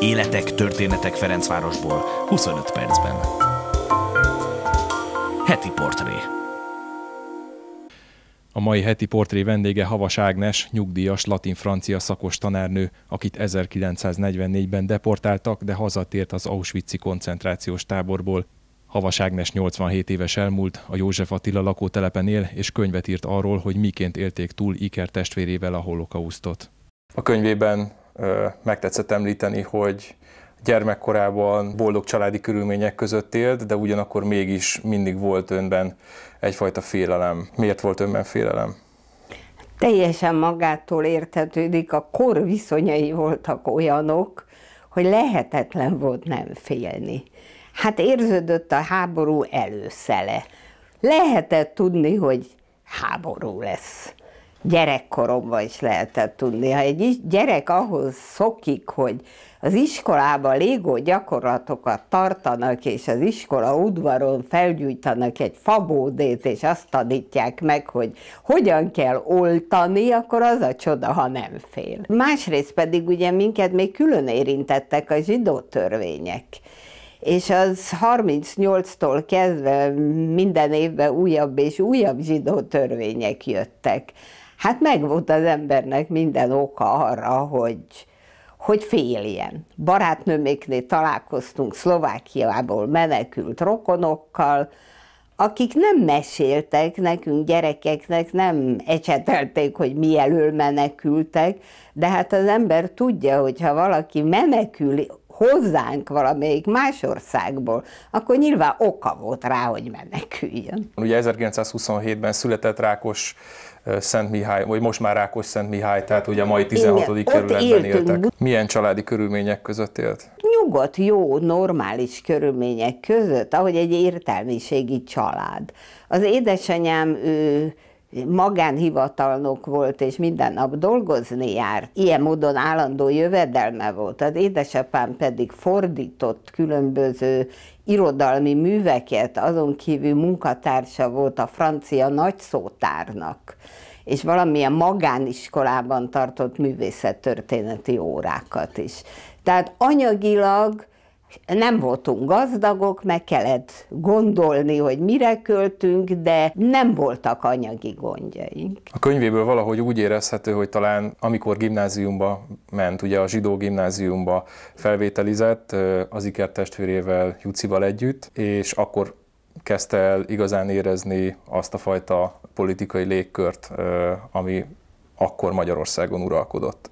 Életek, történetek Ferencvárosból 25 percben. Heti portré. A mai heti portré vendége Havas Ágnes, nyugdíjas latin-francia szakos tanárnő, akit 1944-ben deportáltak, de hazatért az Auschwitz-i koncentrációs táborból. Havas Ágnes 87 éves elmúlt, a József Attila lakótelepen él, és könyvet írt arról, hogy miként élték túl Iker testvérével a holokausztot. A könyvében megtetszett említeni, hogy gyermekkorában boldog családi körülmények között élt, de ugyanakkor mégis mindig volt önben egyfajta félelem. Miért volt önben félelem? Teljesen magától értetődik, a kor viszonyai voltak olyanok, hogy lehetetlen volt nem félni. Hát érződött a háború előszele. Lehetett tudni, hogy háború lesz gyerekkoromban is lehetett tudni. Ha egy gyerek ahhoz szokik, hogy az iskolában légó gyakorlatokat tartanak, és az iskola udvaron felgyújtanak egy fabódét, és azt tanítják meg, hogy hogyan kell oltani, akkor az a csoda, ha nem fél. Másrészt pedig ugye minket még külön érintettek a zsidó törvények és az 38-tól kezdve minden évben újabb és újabb zsidó törvények jöttek. Hát megvolt az embernek minden oka arra, hogy, hogy féljen. Barátnőméknél találkoztunk Szlovákiából menekült rokonokkal, akik nem meséltek nekünk, gyerekeknek, nem ecsetelték, hogy mi elől menekültek, de hát az ember tudja, hogy ha valaki menekül hozzánk valamelyik más országból, akkor nyilván oka volt rá, hogy meneküljön. Ugye 1927-ben született Rákos Szent Mihály, vagy most már Rákos Szent Mihály, tehát ugye a mai 16. Igen, kerületben éltek. Milyen családi körülmények között élt? Nyugodt, jó, normális körülmények között, ahogy egy értelmiségi család. Az édesanyám, ő magánhivatalnok volt, és minden nap dolgozni járt. Ilyen módon állandó jövedelme volt. Az édesapám pedig fordított különböző irodalmi műveket, azon kívül munkatársa volt a francia nagyszótárnak és valamilyen magániskolában tartott művészettörténeti órákat is. Tehát anyagilag nem voltunk gazdagok, meg kellett gondolni, hogy mire költünk, de nem voltak anyagi gondjaink. A könyvéből valahogy úgy érezhető, hogy talán amikor gimnáziumba ment, ugye a zsidó gimnáziumba felvételizett az Iker testvérével, Jucival együtt, és akkor kezdte el igazán érezni azt a fajta politikai légkört, ami akkor Magyarországon uralkodott.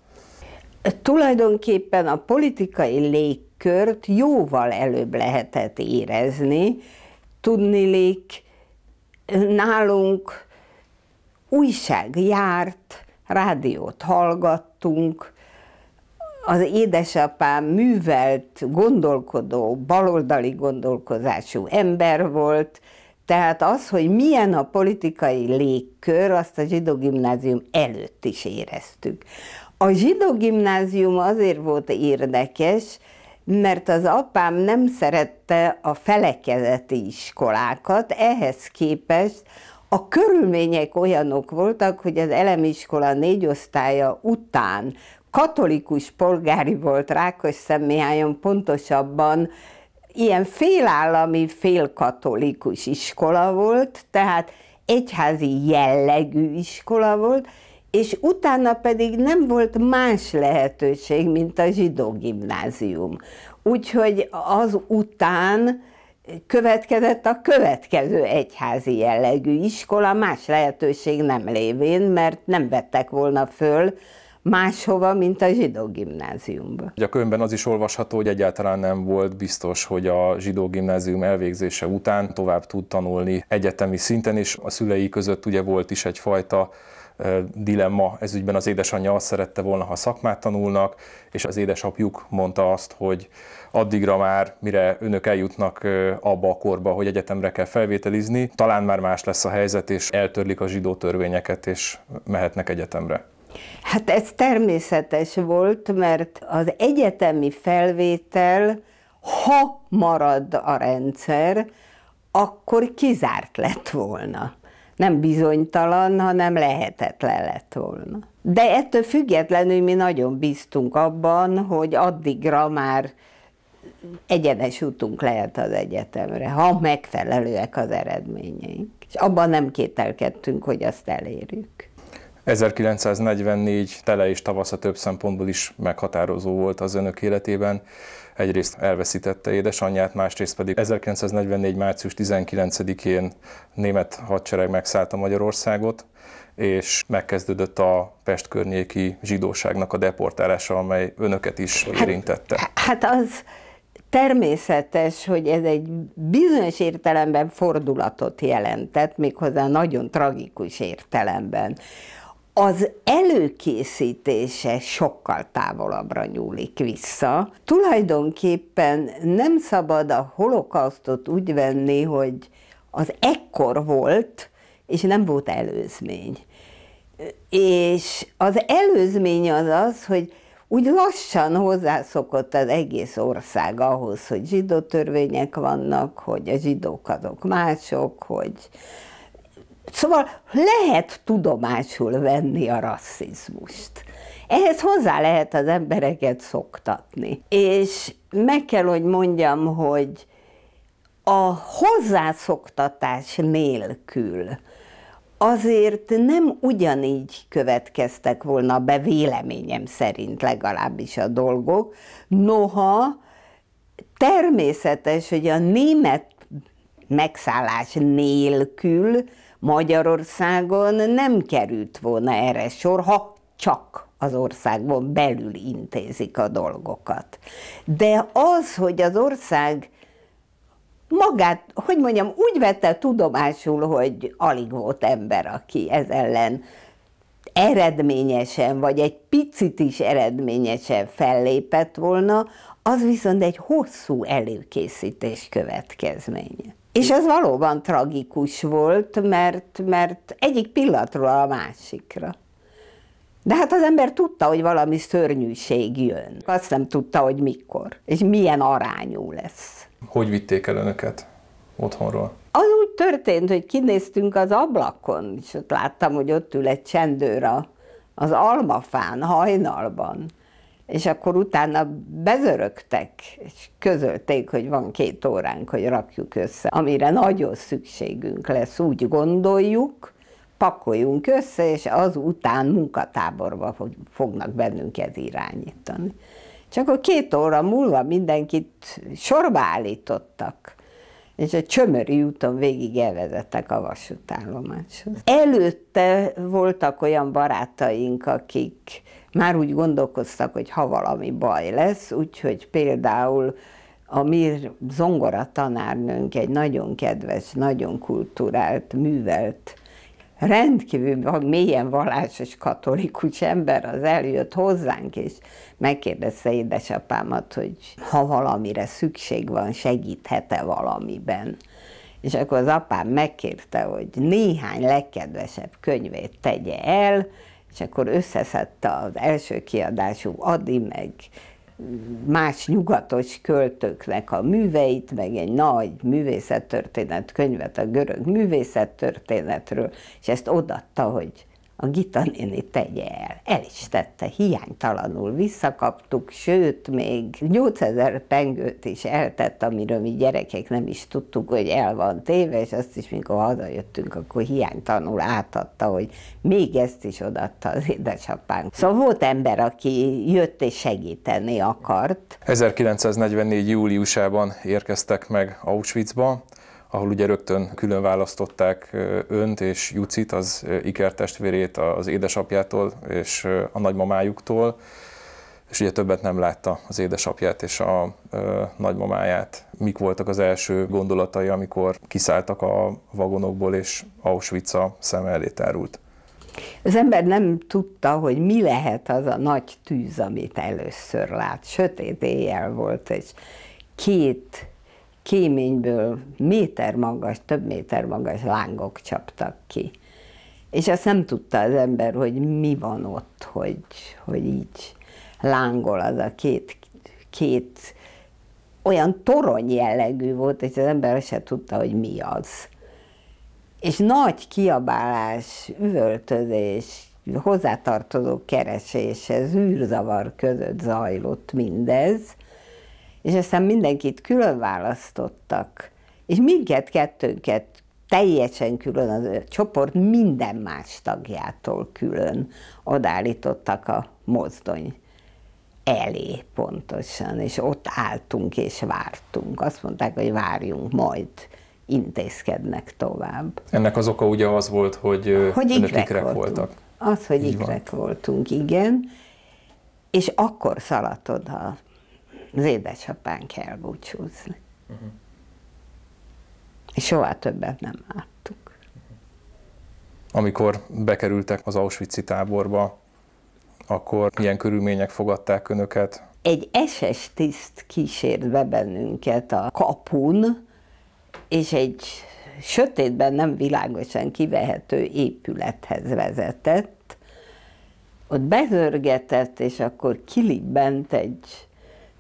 Tulajdonképpen a politikai légkör kört jóval előbb lehetett érezni, tudnilik nálunk újság járt, rádiót hallgattunk, az édesapám művelt, gondolkodó, baloldali gondolkozású ember volt, tehát az, hogy milyen a politikai légkör, azt a zsidó gimnázium előtt is éreztük. A zsidó gimnázium azért volt érdekes, mert az apám nem szerette a felekezeti iskolákat, ehhez képest a körülmények olyanok voltak, hogy az elemiskola négy osztálya után katolikus polgári volt Rákosszentmihályon, pontosabban ilyen félállami, félkatolikus iskola volt, tehát egyházi jellegű iskola volt, és utána pedig nem volt más lehetőség, mint a zsidó gimnázium. Úgyhogy az után következett a következő egyházi jellegű iskola, más lehetőség nem lévén, mert nem vettek volna föl máshova, mint a zsidó gimnáziumba. A könyvben az is olvasható, hogy egyáltalán nem volt biztos, hogy a zsidó gimnázium elvégzése után tovább tud tanulni egyetemi szinten, és a szülei között ugye volt is egyfajta dilemma ez ügyben az édesanyja azt szerette volna, ha szakmát tanulnak, és az édesapjuk mondta azt, hogy addigra már, mire önök eljutnak abba a korba, hogy egyetemre kell felvételizni, talán már más lesz a helyzet, és eltörlik a zsidó törvényeket, és mehetnek egyetemre. Hát ez természetes volt, mert az egyetemi felvétel, ha marad a rendszer, akkor kizárt lett volna nem bizonytalan, hanem lehetetlen lett volna. De ettől függetlenül mi nagyon bíztunk abban, hogy addigra már egyenes útunk lehet az egyetemre, ha megfelelőek az eredményeink. És abban nem kételkedtünk, hogy azt elérjük. 1944 tele és tavasza több szempontból is meghatározó volt az önök életében egyrészt elveszítette édesanyját, másrészt pedig 1944. március 19-én német hadsereg megszállta Magyarországot, és megkezdődött a Pest környéki zsidóságnak a deportálása, amely önöket is hát, érintette. Hát, hát az természetes, hogy ez egy bizonyos értelemben fordulatot jelentett, méghozzá nagyon tragikus értelemben az előkészítése sokkal távolabbra nyúlik vissza. Tulajdonképpen nem szabad a holokausztot úgy venni, hogy az ekkor volt, és nem volt előzmény. És az előzmény az az, hogy úgy lassan hozzászokott az egész ország ahhoz, hogy zsidó törvények vannak, hogy a zsidók azok mások, hogy Szóval lehet tudomásul venni a rasszizmust. Ehhez hozzá lehet az embereket szoktatni. És meg kell, hogy mondjam, hogy a hozzászoktatás nélkül azért nem ugyanígy következtek volna be véleményem szerint legalábbis a dolgok, noha természetes, hogy a német megszállás nélkül Magyarországon nem került volna erre sor, ha csak az országban belül intézik a dolgokat. De az, hogy az ország magát, hogy mondjam, úgy vette tudomásul, hogy alig volt ember, aki ez ellen eredményesen, vagy egy picit is eredményesen fellépett volna, az viszont egy hosszú előkészítés következménye. És ez valóban tragikus volt, mert, mert egyik pillanatról a másikra. De hát az ember tudta, hogy valami szörnyűség jön. Azt nem tudta, hogy mikor, és milyen arányú lesz. Hogy vitték el önöket otthonról? Az úgy történt, hogy kinéztünk az ablakon, és ott láttam, hogy ott ül egy csendőr az almafán hajnalban és akkor utána bezörögtek, és közölték, hogy van két óránk, hogy rakjuk össze, amire nagyon szükségünk lesz, úgy gondoljuk, pakoljunk össze, és azután munkatáborba fognak bennünket irányítani. És akkor két óra múlva mindenkit sorba állítottak, és egy csömöri úton végig elvezettek a vasútállomáshoz. Előtte voltak olyan barátaink, akik már úgy gondolkoztak, hogy ha valami baj lesz, úgyhogy például a mi zongora tanárnőnk egy nagyon kedves, nagyon kulturált, művelt, rendkívül mélyen vallásos katolikus ember az eljött hozzánk, és megkérdezte édesapámat, hogy ha valamire szükség van, segíthet-e valamiben. És akkor az apám megkérte, hogy néhány legkedvesebb könyvét tegye el, és akkor összeszedte az első kiadású Adi meg más nyugatos költőknek a műveit, meg egy nagy művészettörténet könyvet a görög művészettörténetről, és ezt odatta, hogy a Gita néni tegye el. El is tette, hiánytalanul visszakaptuk, sőt, még 8000 pengőt is eltett, amiről mi gyerekek nem is tudtuk, hogy el van téve, és azt is, mikor hazajöttünk, akkor hiánytalanul átadta, hogy még ezt is odatta az édesapánk. Szóval volt ember, aki jött és segíteni akart. 1944. júliusában érkeztek meg Auschwitzba, ahol ugye rögtön külön választották önt és Jucit, az ikertestvérét az édesapjától és a nagymamájuktól, és ugye többet nem látta az édesapját és a nagymamáját. Mik voltak az első gondolatai, amikor kiszálltak a vagonokból, és Auschwitz a szem elé tárult? Az ember nem tudta, hogy mi lehet az a nagy tűz, amit először lát. Sötét éjjel volt, és két kéményből méter magas, több méter magas lángok csaptak ki. És azt nem tudta az ember, hogy mi van ott, hogy, hogy így lángol az a két, két olyan torony jellegű volt, és az ember se tudta, hogy mi az. És nagy kiabálás, üvöltözés, hozzátartozó keresése, zűrzavar között zajlott mindez, és aztán mindenkit külön választottak, és minket kettőnket teljesen külön a csoport minden más tagjától külön odállítottak a mozdony elé pontosan, és ott álltunk és vártunk. Azt mondták, hogy várjunk majd intézkednek tovább. Ennek az oka ugye az volt, hogy, hogy ikrek, ikrek voltunk. voltak. Az, hogy Így ikrek van. voltunk, igen. És akkor szaladt oda az édesapán kell búcsúzni. Uh-huh. És soha többet nem láttuk. Uh-huh. Amikor bekerültek az auschwitz táborba, akkor milyen körülmények fogadták önöket? Egy SS tiszt kísért be bennünket a kapun, és egy sötétben nem világosan kivehető épülethez vezetett. Ott bezörgetett, és akkor kilibbent egy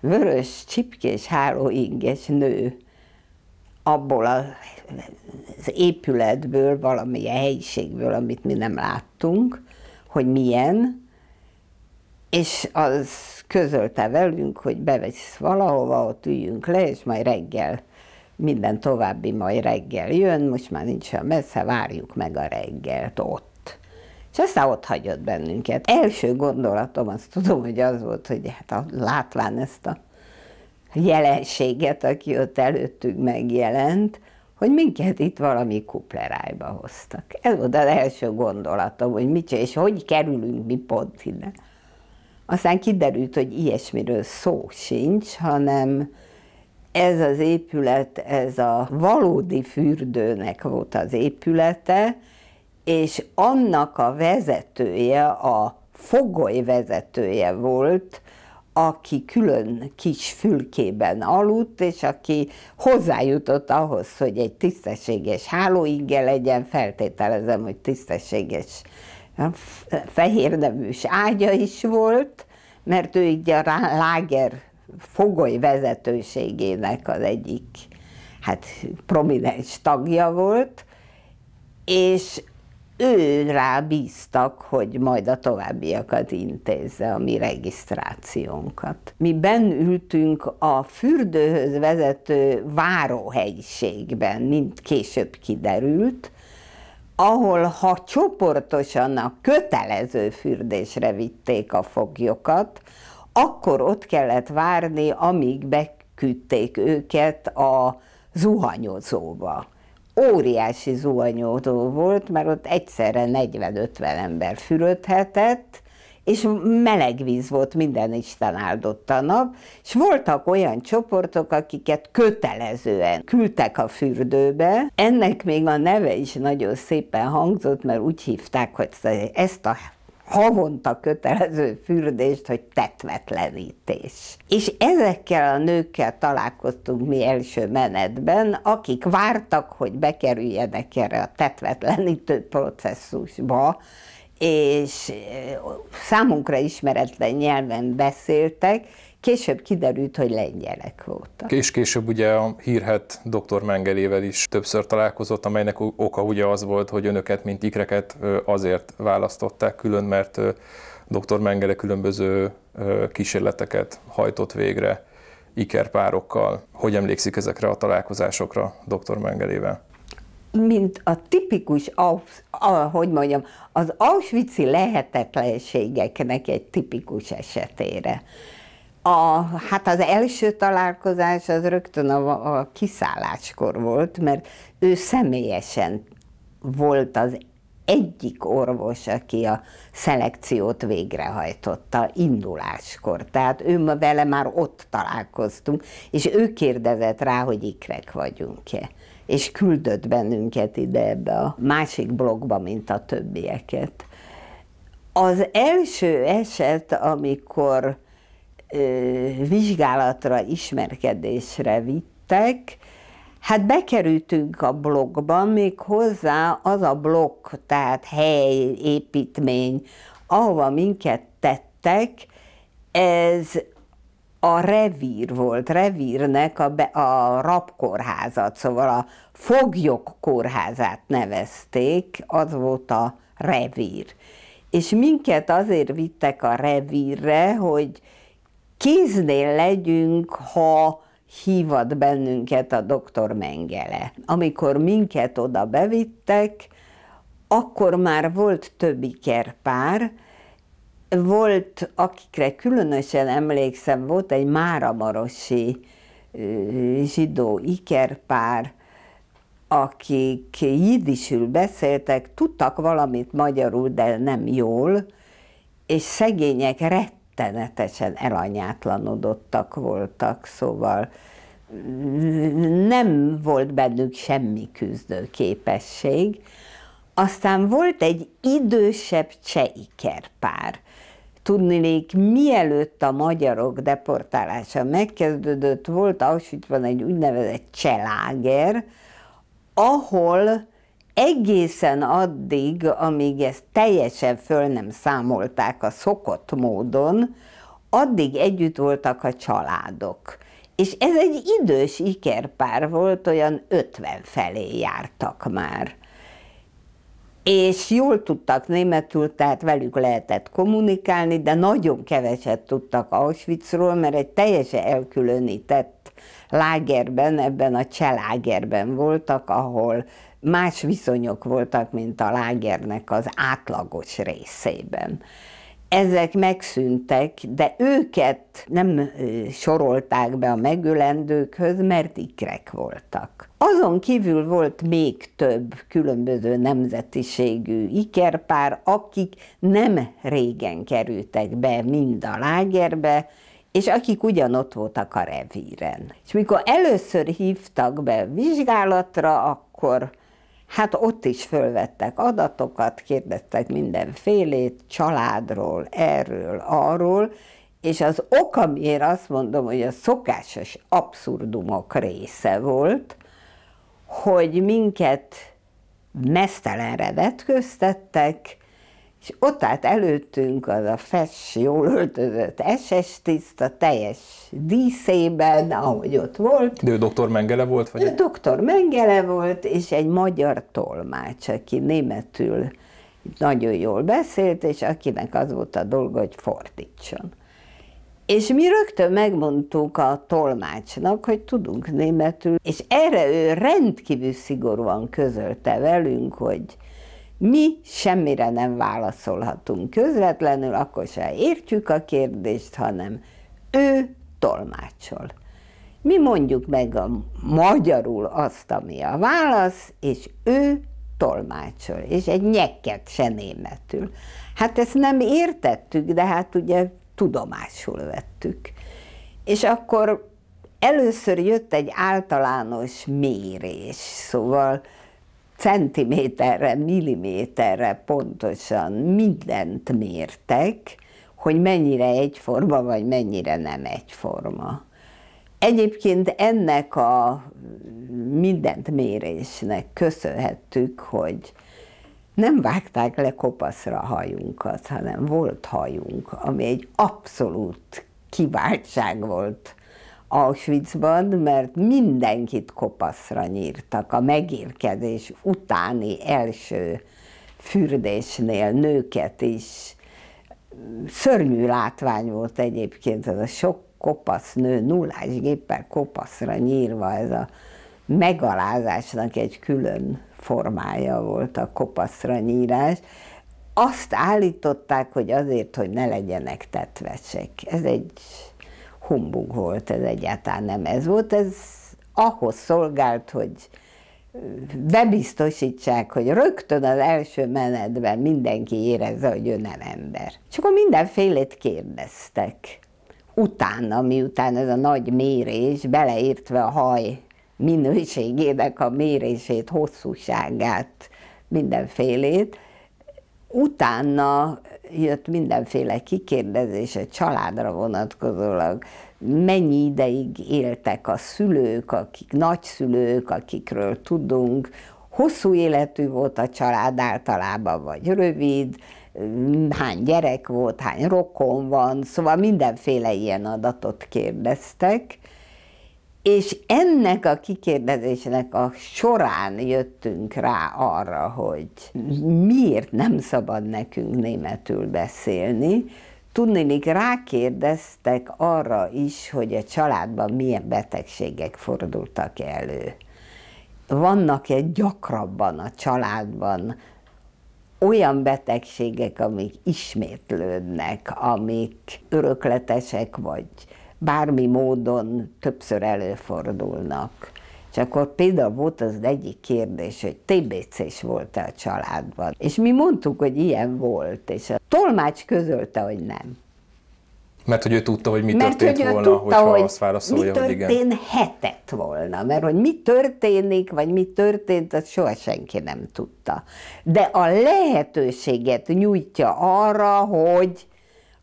vörös, csipkés, hálóinges nő abból az épületből, valamilyen helyiségből, amit mi nem láttunk, hogy milyen, és az közölte velünk, hogy bevesz valahova, ott üljünk le, és majd reggel, minden további majd reggel jön, most már nincs a messze, várjuk meg a reggelt ott és aztán ott hagyott bennünket. Első gondolatom, azt tudom, hogy az volt, hogy hát a, látván ezt a jelenséget, aki ott előttük megjelent, hogy minket itt valami kuplerájba hoztak. Ez volt az első gondolatom, hogy mit és hogy kerülünk mi pont ide. Aztán kiderült, hogy ilyesmiről szó sincs, hanem ez az épület, ez a valódi fürdőnek volt az épülete, és annak a vezetője, a fogoly vezetője volt, aki külön kis fülkében aludt, és aki hozzájutott ahhoz, hogy egy tisztességes hálóinge legyen, feltételezem, hogy tisztességes fehér ágya is volt, mert ő így a láger fogoly vezetőségének az egyik hát prominens tagja volt, és ő rá bíztak, hogy majd a továbbiakat intézze, a mi regisztrációnkat. Mi bennültünk a fürdőhöz vezető váróhelyiségben, mint később kiderült, ahol ha csoportosan a kötelező fürdésre vitték a foglyokat, akkor ott kellett várni, amíg beküdték őket a zuhanyozóba óriási zuhanyódó volt, mert ott egyszerre 40-50 ember fürödhetett, és meleg víz volt, minden Isten a nap, és voltak olyan csoportok, akiket kötelezően küldtek a fürdőbe. Ennek még a neve is nagyon szépen hangzott, mert úgy hívták, hogy ezt a havonta kötelező fürdést, hogy tetvetlenítés. És ezekkel a nőkkel találkoztunk mi első menetben, akik vártak, hogy bekerüljenek erre a tetvetlenítő processzusba, és számunkra ismeretlen nyelven beszéltek, Később kiderült, hogy lengyelek voltak. És később ugye a hírhet dr. Mengelével is többször találkozott, amelynek oka ugye az volt, hogy önöket, mint ikreket azért választották külön, mert dr. Mengele különböző kísérleteket hajtott végre ikerpárokkal. Hogy emlékszik ezekre a találkozásokra dr. Mengelével? mint a tipikus, a, hogy mondjam, az auschwitz lehetetlenségeknek egy tipikus esetére. A, hát az első találkozás az rögtön a, a kiszálláskor volt, mert ő személyesen volt az egyik orvos, aki a szelekciót végrehajtotta induláskor. Tehát ő vele már ott találkoztunk, és ő kérdezett rá, hogy ikrek vagyunk-e. És küldött bennünket ide ebbe a másik blogba, mint a többieket. Az első eset, amikor vizsgálatra, ismerkedésre vittek. Hát bekerültünk a blogba, még hozzá az a blokk, tehát hely, építmény, ahova minket tettek, ez a revír volt, revírnek a, be, a rabkórházat, szóval a foglyok kórházát nevezték, az volt a revír. És minket azért vittek a revírre, hogy kéznél legyünk, ha hívat bennünket a doktor Mengele. Amikor minket oda bevittek, akkor már volt többi kerpár, volt, akikre különösen emlékszem, volt egy máramarosi zsidó ikerpár, akik jidisül beszéltek, tudtak valamit magyarul, de nem jól, és szegények rettek rettenetesen elanyátlanodottak voltak, szóval nem volt bennük semmi küzdőképesség. Aztán volt egy idősebb pár. Tudnélék, mielőtt a magyarok deportálása megkezdődött, volt Auschwitzban egy úgynevezett cseláger, ahol egészen addig, amíg ezt teljesen föl nem számolták a szokott módon, addig együtt voltak a családok. És ez egy idős ikerpár volt, olyan 50 felé jártak már és jól tudtak németül, tehát velük lehetett kommunikálni, de nagyon keveset tudtak Auschwitzról, mert egy teljesen elkülönített lágerben, ebben a cselágerben voltak, ahol más viszonyok voltak, mint a lágernek az átlagos részében ezek megszűntek, de őket nem sorolták be a megölendőkhöz, mert ikrek voltak. Azon kívül volt még több különböző nemzetiségű ikerpár, akik nem régen kerültek be mind a lágerbe, és akik ugyanott voltak a revíren. És mikor először hívtak be vizsgálatra, akkor Hát ott is fölvettek adatokat, kérdeztek mindenfélét, családról, erről, arról, és az oka, miért azt mondom, hogy a szokásos abszurdumok része volt, hogy minket mesztelenre vetköztettek, és ott állt előttünk az a fess, jól öltözött SS tiszta, teljes díszében, ahogy ott volt. De ő doktor Mengele volt? Vagy? Ő egy... doktor Mengele volt, és egy magyar tolmács, aki németül nagyon jól beszélt, és akinek az volt a dolga, hogy fordítson. És mi rögtön megmondtuk a tolmácsnak, hogy tudunk németül, és erre ő rendkívül szigorúan közölte velünk, hogy mi semmire nem válaszolhatunk közvetlenül, akkor se értjük a kérdést, hanem ő tolmácsol. Mi mondjuk meg a magyarul azt, ami a válasz, és ő tolmácsol, és egy nyekket se németül. Hát ezt nem értettük, de hát ugye tudomásul vettük. És akkor először jött egy általános mérés, szóval centiméterre, milliméterre pontosan mindent mértek, hogy mennyire egyforma, vagy mennyire nem egyforma. Egyébként ennek a mindent mérésnek köszönhettük, hogy nem vágták le kopaszra a hajunkat, hanem volt hajunk, ami egy abszolút kiváltság volt Auschwitzban, mert mindenkit kopaszra nyírtak a megérkezés utáni első fürdésnél, nőket is. Szörnyű látvány volt egyébként ez a sok kopasz nő, nullás géppel kopaszra nyírva, ez a megalázásnak egy külön formája volt a kopaszra nyírás. Azt állították, hogy azért, hogy ne legyenek tetvesek. Ez egy humbug volt, ez egyáltalán nem ez volt, ez ahhoz szolgált, hogy bebiztosítsák, hogy rögtön az első menetben mindenki érezze, hogy ő nem ember. És akkor mindenfélét kérdeztek. Utána, miután ez a nagy mérés, beleértve a haj minőségének a mérését, hosszúságát, mindenfélét, utána jött mindenféle kikérdezés a családra vonatkozólag, mennyi ideig éltek a szülők, akik nagyszülők, akikről tudunk, hosszú életű volt a család általában, vagy rövid, hány gyerek volt, hány rokon van, szóval mindenféle ilyen adatot kérdeztek, és ennek a kikérdezésnek a során jöttünk rá arra, hogy miért nem szabad nekünk németül beszélni. Tudnélik, rákérdeztek arra is, hogy a családban milyen betegségek fordultak elő. Vannak-e gyakrabban a családban olyan betegségek, amik ismétlődnek, amik örökletesek vagy bármi módon többször előfordulnak. És akkor például volt az egyik kérdés, hogy TBC-s volt-e a családban. És mi mondtuk, hogy ilyen volt, és a tolmács közölte, hogy nem. Mert hogy ő tudta, hogy mi mert történt hogy volna, tudta, hogyha hogy azt válaszolja, Mert hogy történt történhetett volna, mert hogy mi történik, vagy mi történt, azt soha senki nem tudta. De a lehetőséget nyújtja arra, hogy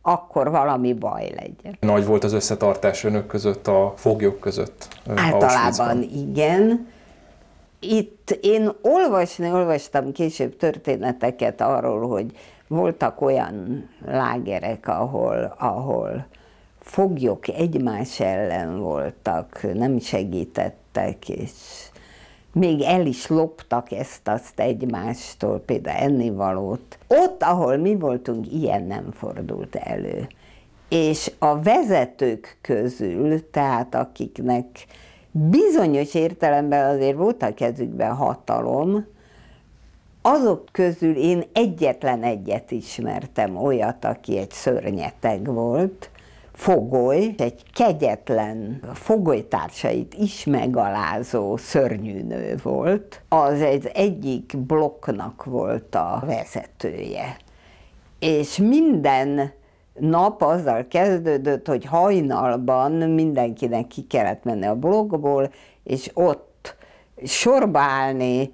akkor valami baj legyen. Nagy volt az összetartás önök között, a foglyok között? Általában igen. Itt én olvasni, olvastam később történeteket arról, hogy voltak olyan lágerek, ahol, ahol foglyok egymás ellen voltak, nem segítettek, és még el is loptak ezt-azt egymástól, például ennivalót. Ott, ahol mi voltunk, ilyen nem fordult elő. És a vezetők közül, tehát akiknek bizonyos értelemben azért volt a kezükben hatalom, azok közül én egyetlen egyet ismertem, olyat, aki egy szörnyeteg volt, fogoly egy kegyetlen fogolytársait is megalázó nő volt, az egy egyik blokknak volt a vezetője. És minden nap azzal kezdődött, hogy hajnalban mindenkinek ki kellett menni a blogból, és ott sorba állni,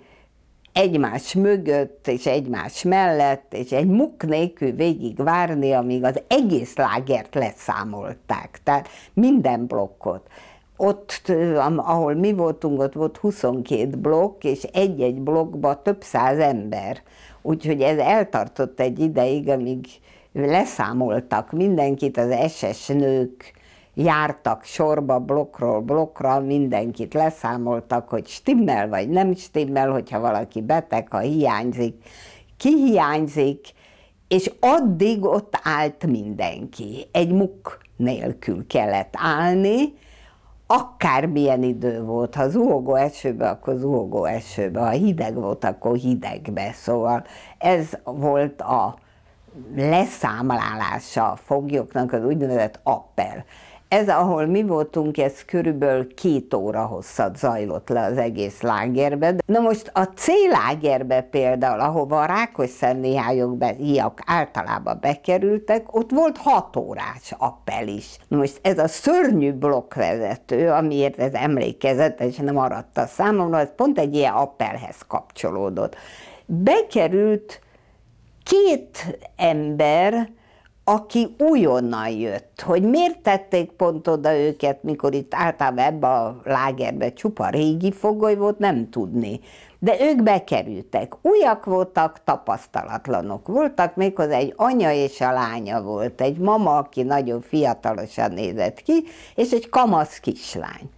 egymás mögött, és egymás mellett, és egy muk nélkül végig várni, amíg az egész lágert leszámolták, tehát minden blokkot. Ott, ahol mi voltunk, ott volt 22 blokk, és egy-egy blokkba több száz ember. Úgyhogy ez eltartott egy ideig, amíg leszámoltak mindenkit, az SS nők, jártak sorba blokkról blokkra, mindenkit leszámoltak, hogy stimmel vagy nem stimmel, hogyha valaki beteg, ha hiányzik, ki hiányzik, és addig ott állt mindenki. Egy muk nélkül kellett állni, akármilyen idő volt, ha zuhogó esőbe, akkor zuhogó esőbe, ha hideg volt, akkor hidegbe. Szóval ez volt a leszámlálása a foglyoknak, az úgynevezett appel. Ez, ahol mi voltunk, ez körülbelül két óra hosszat zajlott le az egész lágerbe. Na most a C lágerbe például, ahova a rákos Mihályok általában bekerültek, ott volt hat órás appel is. Na most ez a szörnyű blokkvezető, amiért ez emlékezetes nem maradt a számomra, ez pont egy ilyen appelhez kapcsolódott. Bekerült két ember, aki újonnan jött, hogy miért tették pont oda őket, mikor itt általában ebbe a lágerbe csupa régi fogoly volt, nem tudni. De ők bekerültek. Újak voltak, tapasztalatlanok voltak, méghozzá egy anya és a lánya volt, egy mama, aki nagyon fiatalosan nézett ki, és egy kamasz kislány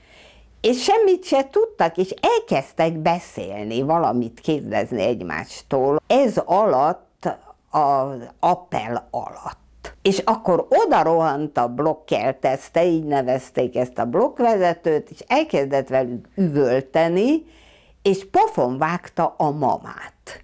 és semmit se tudtak, és elkezdtek beszélni, valamit kérdezni egymástól. Ez alatt, az appel alatt lett. És akkor oda rohant a blokkelteszte, így nevezték ezt a blokkvezetőt, és elkezdett velük üvölteni, és pofon vágta a mamát.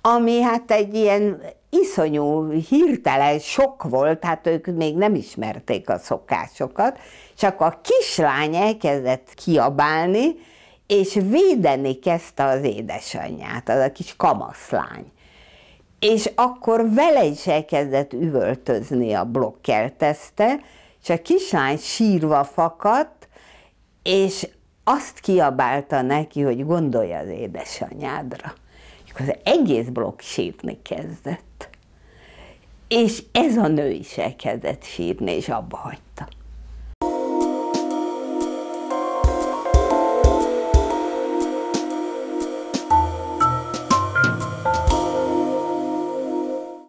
Ami hát egy ilyen iszonyú, hirtelen sok volt, hát ők még nem ismerték a szokásokat, és akkor a kislány elkezdett kiabálni, és védeni kezdte az édesanyját, az a kis kamaszlány és akkor vele is elkezdett üvöltözni a blokkerteszte, és a kislány sírva fakadt, és azt kiabálta neki, hogy gondolja az édesanyádra. És akkor az egész blokk sírni kezdett. És ez a nő is elkezdett sírni, és abba hagyta.